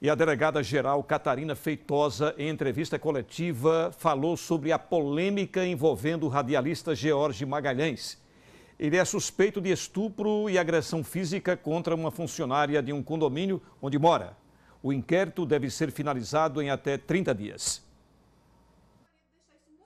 E a delegada-geral Catarina Feitosa, em entrevista coletiva, falou sobre a polêmica envolvendo o radialista George Magalhães. Ele é suspeito de estupro e agressão física contra uma funcionária de um condomínio onde mora. O inquérito deve ser finalizado em até 30 dias.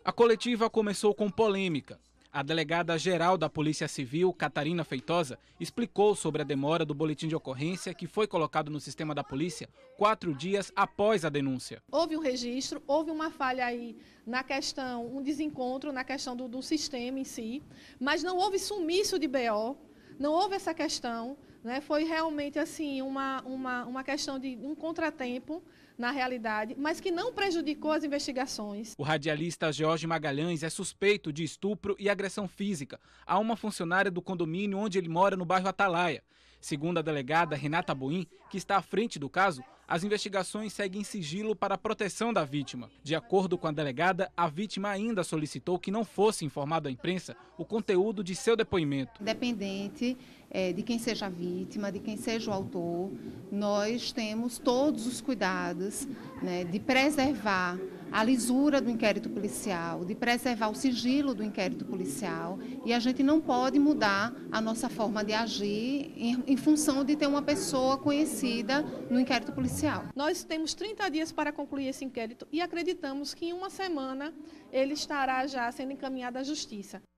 A coletiva começou com polêmica. A delegada-geral da Polícia Civil, Catarina Feitosa, explicou sobre a demora do boletim de ocorrência que foi colocado no sistema da polícia quatro dias após a denúncia. Houve um registro, houve uma falha aí na questão, um desencontro na questão do, do sistema em si, mas não houve sumiço de BO, não houve essa questão. Né? Foi realmente assim uma, uma, uma questão de um contratempo na realidade, mas que não prejudicou as investigações. O radialista Jorge Magalhães é suspeito de estupro e agressão física a uma funcionária do condomínio onde ele mora no bairro Atalaia. Segundo a delegada Renata Boim, que está à frente do caso, as investigações seguem sigilo para a proteção da vítima. De acordo com a delegada, a vítima ainda solicitou que não fosse informado à imprensa o conteúdo de seu depoimento. Independente é, de quem seja a vítima, de quem seja o autor, nós temos todos os cuidados né, de preservar a lisura do inquérito policial, de preservar o sigilo do inquérito policial. E a gente não pode mudar a nossa forma de agir em, em, função de ter uma pessoa conhecida no inquérito policial. Nós temos 30 dias para concluir esse inquérito e acreditamos que em uma semana ele estará já sendo encaminhado à Justiça.